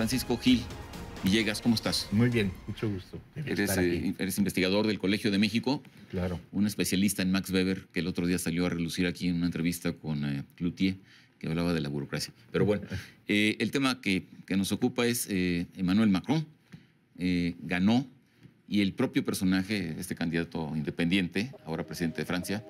Francisco Gil Villegas, ¿cómo estás? Muy bien, mucho gusto. Eh, eres, investigador del Colegio de México. Claro. Un especialista en Max Weber, que el otro día salió a relucir aquí en una entrevista con eh, Cloutier, que hablaba de la burocracia. Pero bueno, eh, el tema que, nos ocupa es Emmanuel Macron. ganó y el propio personaje, este candidato independiente, ahora presidente de Francia,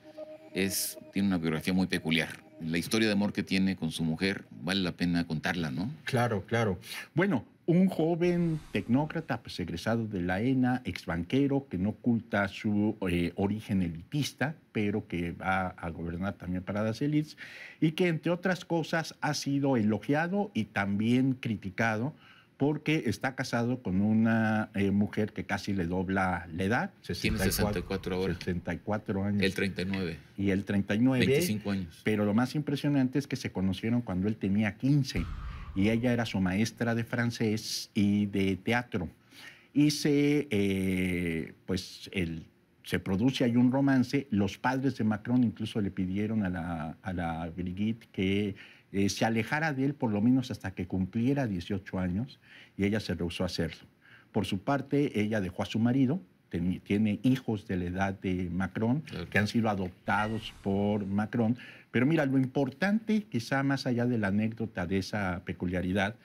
es, tiene una biografía muy peculiar la historia de amor que tiene con su mujer, vale la pena contarla, ¿no? Claro, claro. Bueno, un joven tecnócrata, pues egresado de la ENA, banquero, que no oculta su eh, origen elitista, pero que va a gobernar también para las élites, y que entre otras cosas ha sido elogiado y también criticado porque está casado con una eh, mujer que casi le dobla la edad. Tiene 64 años. El 39. Y el 39. 25 años. Pero lo más impresionante es que se conocieron cuando él tenía 15 y ella era su maestra de francés y de teatro. Y se, eh, pues, se produce ahí un romance. Los padres de Macron incluso le pidieron a a la Brigitte que eh, se alejara de él por lo menos hasta que cumpliera 18 años y ella se rehusó a hacerlo. Por su parte, ella dejó a su marido, tiene hijos de la edad de Macron, que han sido adoptados por Macron. Pero mira, lo importante, quizá más allá de la anécdota de esa peculiaridad,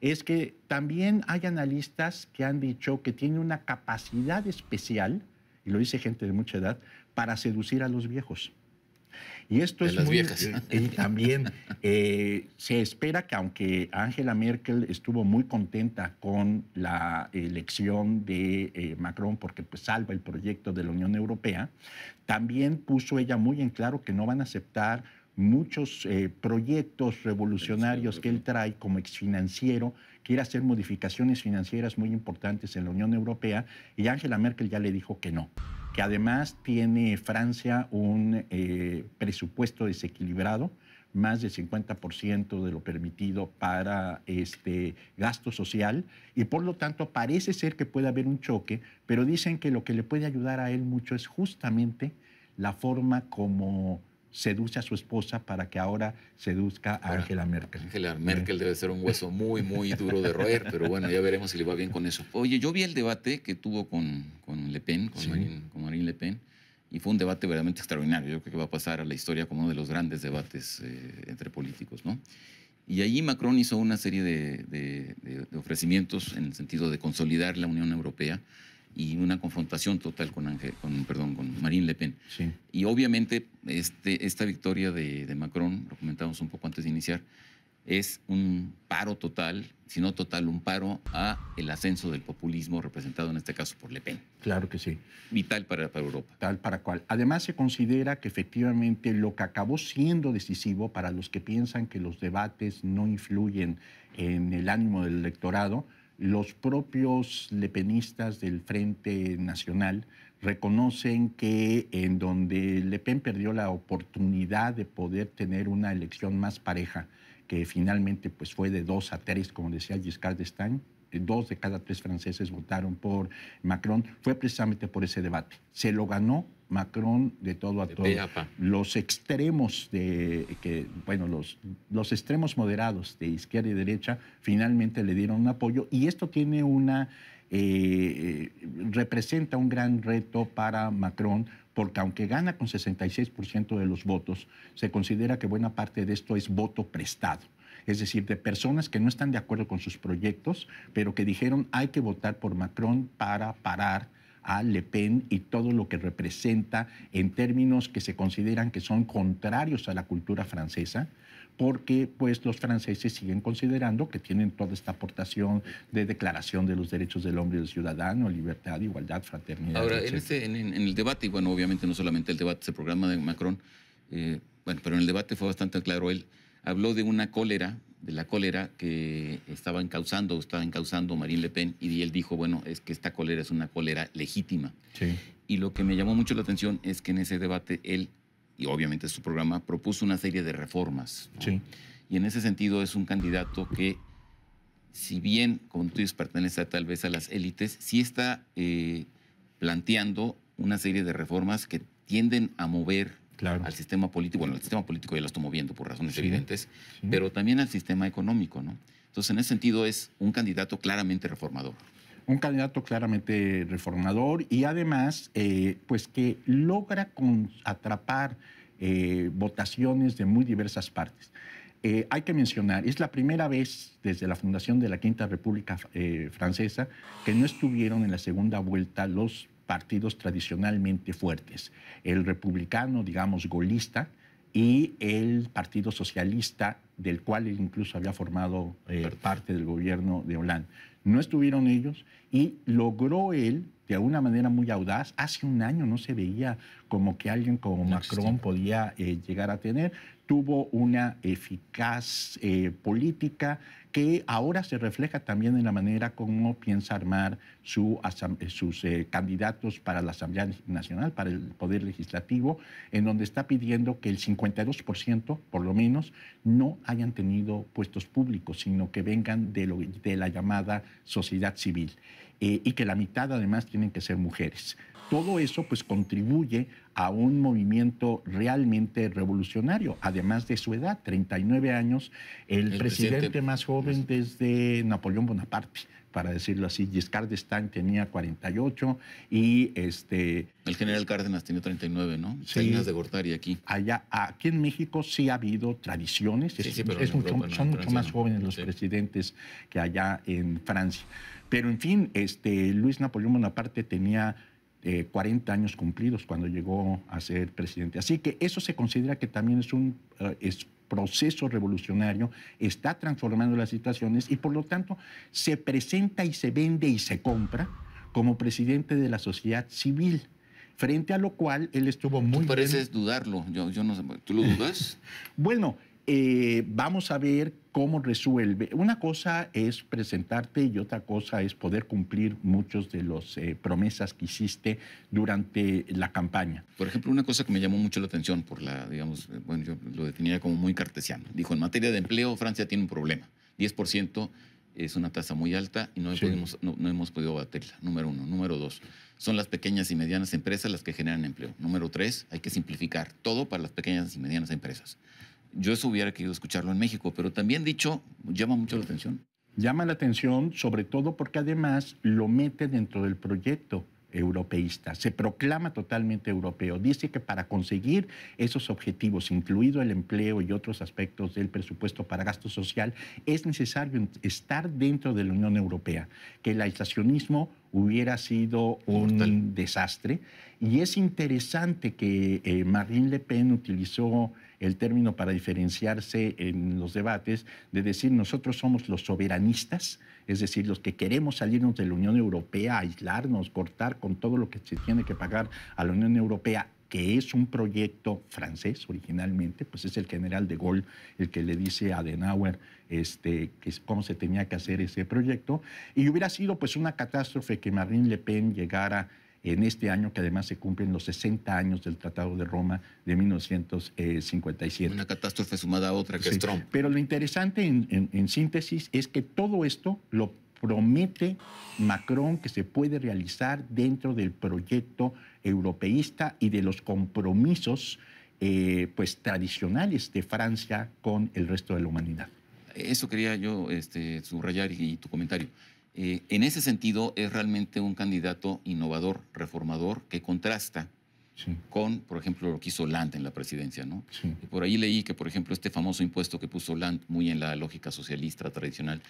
es que también hay analistas que han dicho que tiene una capacidad especial, y lo dice gente de mucha edad, para seducir a los viejos. Y esto es muy... Eh, eh, también eh, se espera que aunque Angela Merkel estuvo muy contenta con la elección de Macron porque pues, salva el proyecto de la Unión Europea, también puso ella muy en claro que no van a aceptar muchos proyectos revolucionarios que él trae como exfinanciero, quiere hacer modificaciones financieras muy importantes en la Unión Europea y Angela Merkel ya le dijo que no que además tiene Francia un eh, presupuesto desequilibrado, más del 50% de lo permitido para este gasto social y por lo tanto parece ser que puede haber un choque, pero dicen que lo que le puede ayudar a él mucho es justamente la forma como seduce a su esposa para que ahora seduzca a Angela Merkel. Angela Merkel eh. debe ser un hueso muy, muy duro de roer, pero bueno, ya veremos si le va bien con eso. Oye, yo vi el debate que tuvo con, Le Pen, con, Marine, Le Pen, y fue un debate verdaderamente extraordinario. Yo creo que va a pasar a la historia como uno de los grandes debates eh, entre políticos, ¿no? Y allí Macron hizo una serie de ofrecimientos en el sentido de consolidar la Unión Europea y una confrontación total con, Ángel, con, perdón, con Marine Le Pen. Y obviamente este, esta victoria de, Macron, lo comentamos un poco antes de iniciar, es un paro total, si no total, un paro a el ascenso del populismo representado en este caso por Le Pen. Claro que sí. Vital para, para Europa. Tal para cual. Además se considera que efectivamente lo que acabó siendo decisivo para los que piensan que los debates no influyen en el ánimo del electorado, los propios lepenistas del Frente Nacional reconocen que en donde Le Pen perdió la oportunidad de poder tener una elección más pareja, que finalmente pues, fue de dos a tres, como decía Giscard d'Estaing, dos de cada tres franceses votaron por Macron, fue precisamente por ese debate. Se lo ganó Macron de todo a todo. Los extremos de que, bueno, los, los extremos moderados de izquierda y derecha finalmente le dieron un apoyo y esto tiene una eh, representa un gran reto para Macron porque aunque gana con 66% de los votos, se considera que buena parte de esto es voto prestado es decir, de personas que no están de acuerdo con sus proyectos, pero que dijeron hay que votar por Macron para parar a Le Pen y todo lo que representa en términos que se consideran que son contrarios a la cultura francesa porque pues los franceses siguen considerando que tienen toda esta aportación de declaración de los derechos del hombre y del ciudadano, libertad, igualdad, fraternidad. Ahora, en, este, el debate, y bueno, obviamente no solamente el debate, ese programa de Macron, eh, bueno, pero en el debate fue bastante claro él, habló de una cólera, de la cólera que estaba causando, estaba causando Marine Le Pen, y él dijo, bueno, es que esta cólera es una cólera legítima. Y lo que me llamó mucho la atención es que en ese debate él, y obviamente su programa, propuso una serie de reformas. Y en ese sentido es un candidato que, si bien, como tú dices, pertenece tal vez a las élites, sí está eh, planteando una serie de reformas que tienden a mover al sistema político, bueno, el sistema político ya lo estamos viendo por razones evidentes, pero también al sistema económico, ¿no? Entonces, en ese sentido, es un candidato claramente reformador. Un candidato claramente reformador y además, eh, pues que logra atrapar eh, votaciones de muy diversas partes. Eh, hay que mencionar, es la primera vez desde la fundación de la Quinta República Francesa que no estuvieron en la segunda vuelta los partidos tradicionalmente fuertes, el republicano, digamos, golista, y el Partido Socialista, del cual él incluso había formado eh, parte del gobierno de Hollande. No estuvieron ellos y logró él de alguna manera muy audaz. Hace un año no se veía como que alguien como Macron podía eh, llegar a tener. Tuvo una eficaz eh, política que ahora se refleja también en la manera como piensa armar eh, sus candidatos para la Asamblea Nacional, para el Poder Legislativo, en donde está pidiendo que el 52%, por lo menos, no hayan tenido puestos públicos, sino que vengan de, de la llamada sociedad civil. Eh, y que la mitad además tienen que ser mujeres. Todo eso pues contribuye a un movimiento realmente revolucionario, además de su edad, 39 años, el, presidente, más joven desde Napoleón Bonaparte, para decirlo así, Giscard d'Estaing tenía 48 y este... El general Cárdenas tenía 39, ¿no? Sí, de Gortari aquí. Allá, aquí en México sí ha habido tradiciones, son mucho más jóvenes los presidentes que allá en Francia. Pero en fin, este, Luis Napoleón Bonaparte tenía 40 eh, años cumplidos cuando llegó a ser presidente. Así que eso se considera que también es un eh, proceso revolucionario, está transformando las situaciones y por lo tanto se presenta y se vende y se compra como presidente de la sociedad civil frente a lo cual él estuvo muy... Tú pareces dudarlo, yo no sé, ¿tú lo dudas? bueno, eh, vamos a ver cómo resuelve. Una cosa es presentarte y otra cosa es poder cumplir muchos de las eh, promesas que hiciste durante la campaña. Por ejemplo, una cosa que me llamó mucho la atención por la, digamos, eh, bueno, yo lo definía como muy cartesiano. Dijo, en materia de empleo, Francia tiene un problema. 10% es una tasa muy alta y no, no, no, hemos podido batirla, número uno. Número dos, son las pequeñas y medianas empresas las que generan empleo. Número tres, hay que simplificar todo para las pequeñas y medianas empresas yo eso hubiera querido escucharlo en México, pero también dicho, llama mucho la atención. Llama la atención, sobre todo porque además lo mete dentro del proyecto europeísta, se proclama totalmente europeo, dice que para conseguir esos objetivos, incluido el empleo y otros aspectos del presupuesto para gasto social, es necesario estar dentro de la Unión Europea, que el aislacionismo hubiera sido un desastre. Y es interesante que eh, Marine Le Pen utilizó el término para diferenciarse en los debates de decir nosotros somos los soberanistas, es decir, los que queremos salirnos de la Unión Europea, aislarnos, cortar con todo lo que se tiene que pagar a la Unión Europea que es un proyecto francés originalmente, pues es el general de Gaulle el que le dice a Adenauer este, que cómo se tenía que hacer ese proyecto, y hubiera sido pues una catástrofe que Marine Le Pen llegara en este año que además se cumplen los 60 años del Tratado de Roma de 1957. Eh, Una catástrofe sumada a otra que es Trump. Pero lo interesante en, síntesis es que todo esto lo promete Macron que se puede realizar dentro del proyecto europeísta y de los compromisos eh, pues, tradicionales de Francia con el resto de la humanidad. Eso quería yo este, subrayar y tu comentario. Eh, en ese sentido, es realmente un candidato innovador, reformador, que contrasta con, por ejemplo, lo que hizo Hollande en la presidencia. ¿no? por ahí leí que, por ejemplo, este famoso impuesto que puso Hollande, muy en la lógica socialista tradicional,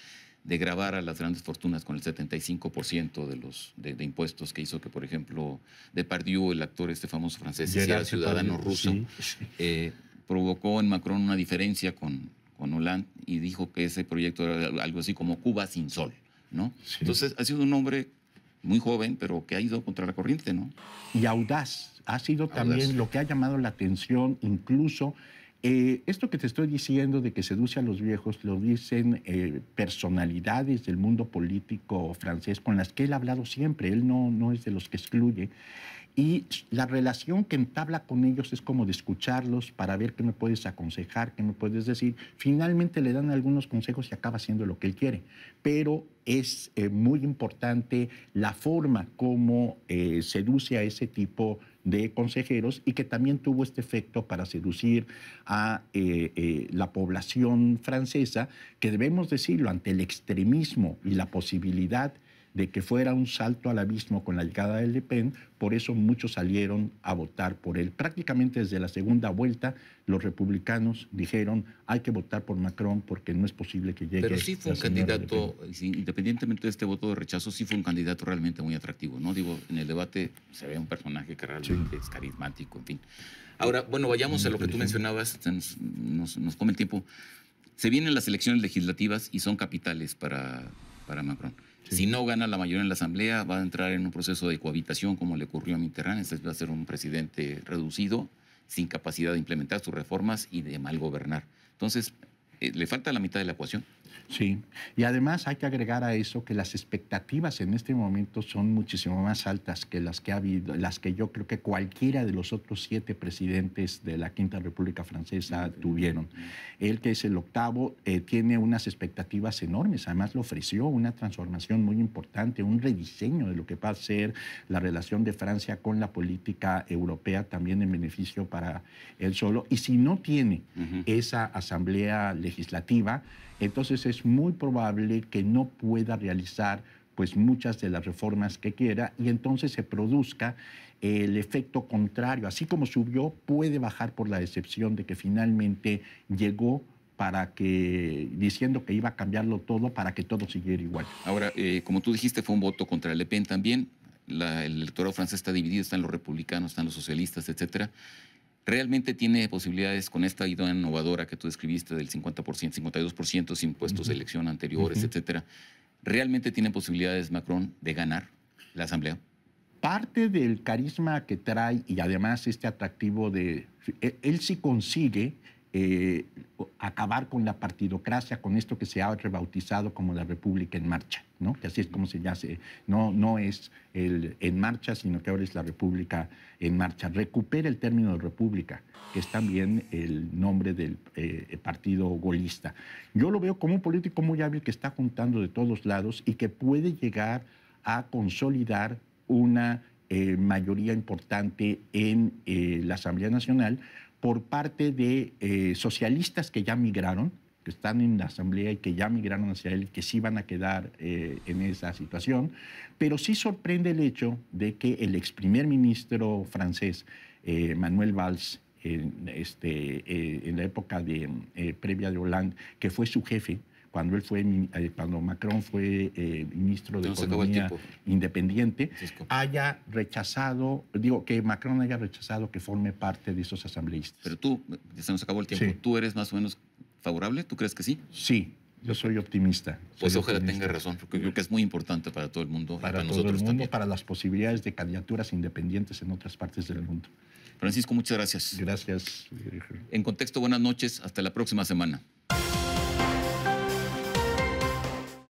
de grabar a las grandes fortunas con el 75% de los de, impuestos que hizo que, por ejemplo, Depardieu, el actor este famoso francés, era ciudadano ruso, eh, provocó en Macron una diferencia con, con Hollande y dijo que ese proyecto era algo así como Cuba sin sol. Entonces ha sido un hombre muy joven, pero que ha ido contra la corriente, ¿no? Y audaz. Ha sido también lo que ha llamado la atención, incluso. Eh, esto que te estoy diciendo de que seduce a los viejos lo dicen eh, personalidades del mundo político francés con las que él ha hablado siempre. Él no, no es de los que excluye y la relación que entabla con ellos es como de escucharlos para ver qué me puedes aconsejar, qué me puedes decir. Finalmente le dan algunos consejos y acaba haciendo lo que él quiere. Pero es eh, muy importante la forma como eh, seduce a ese tipo de consejeros y que también tuvo este efecto para seducir a eh, la población francesa, que debemos decirlo, ante el extremismo y la posibilidad de que fuera un salto al abismo con la llegada de Le Pen, por eso muchos salieron a votar por él. Prácticamente desde la segunda vuelta los republicanos dijeron hay que votar por Macron porque no es posible que llegue. Pero sí fue un candidato, independientemente de este voto de rechazo, sí fue un candidato realmente muy atractivo, ¿no? Digo, en el debate se ve un personaje que realmente es carismático, en fin. Ahora, bueno, vayamos a lo que tú mencionabas, nos, come el tiempo. Se vienen las elecciones legislativas y son capitales para, para Macron. Si no gana la mayoría en la Asamblea, va a entrar en un proceso de cohabitación como le ocurrió a Mitterrand. Entonces este va a ser un presidente reducido, sin capacidad de implementar sus reformas y de mal gobernar. Entonces, eh, le falta la mitad de la ecuación. Sí, y además hay que agregar a eso que las expectativas en este momento son muchísimo más altas que las que ha habido, las que yo creo que cualquiera de los otros siete presidentes de la Quinta República Francesa tuvieron. Él, que es el octavo, eh, tiene unas expectativas enormes. Además, le ofreció una transformación muy importante, un rediseño de lo que va a ser la relación de Francia con la política europea, también en beneficio para él solo. Y si no tiene esa asamblea legislativa, entonces es muy probable que no pueda realizar pues muchas de las reformas que quiera y entonces se produzca el efecto contrario. Así como subió, puede bajar por la decepción de que finalmente llegó para que, diciendo que iba a cambiarlo todo para que todo siguiera igual. Ahora, eh, como tú dijiste, fue un voto contra Le Pen también. el electorado francés está dividido, están los republicanos, están los socialistas, etcétera realmente tiene posibilidades con esta idea innovadora que tú describiste del 50%, 52% impuestos de elección anteriores, etcétera. ¿Realmente tiene posibilidades Macron de ganar la asamblea? Parte del carisma que trae y además este atractivo de e, él sí consigue eh, acabar con la partidocracia, con esto que se ha rebautizado como la República en Marcha, ¿no? que así es como se llama, no, no es el en marcha, sino que ahora es la República en Marcha. Recupera el término de República, que es también el nombre del eh, partido golista. Yo lo veo como un político muy hábil que está juntando de todos lados y que puede llegar a consolidar una eh, mayoría importante en la Asamblea Nacional por parte de eh, socialistas que ya migraron, que están en la Asamblea y que ya migraron hacia él, que sí van a quedar eh, en esa situación. Pero sí sorprende el hecho de que el ex primer ministro francés, eh, Manuel Valls, en, este, en la época de, previa de Hollande, que fue su jefe, cuando él fue, eh, cuando Macron fue eh, ministro de Economía Independiente, haya rechazado, digo, que Macron haya rechazado que forme parte de esos asambleístas. Pero tú, ya se nos acabó el tiempo, ¿tú eres más o menos favorable? ¿Tú crees que sí? Sí. Yo soy optimista. Pues ojalá tenga razón, porque creo que es muy importante para todo el mundo. Para, todo nosotros el mundo, también. para las posibilidades de candidaturas independientes en otras partes del mundo. Francisco, muchas gracias. Gracias. En contexto, buenas noches. Hasta la próxima semana.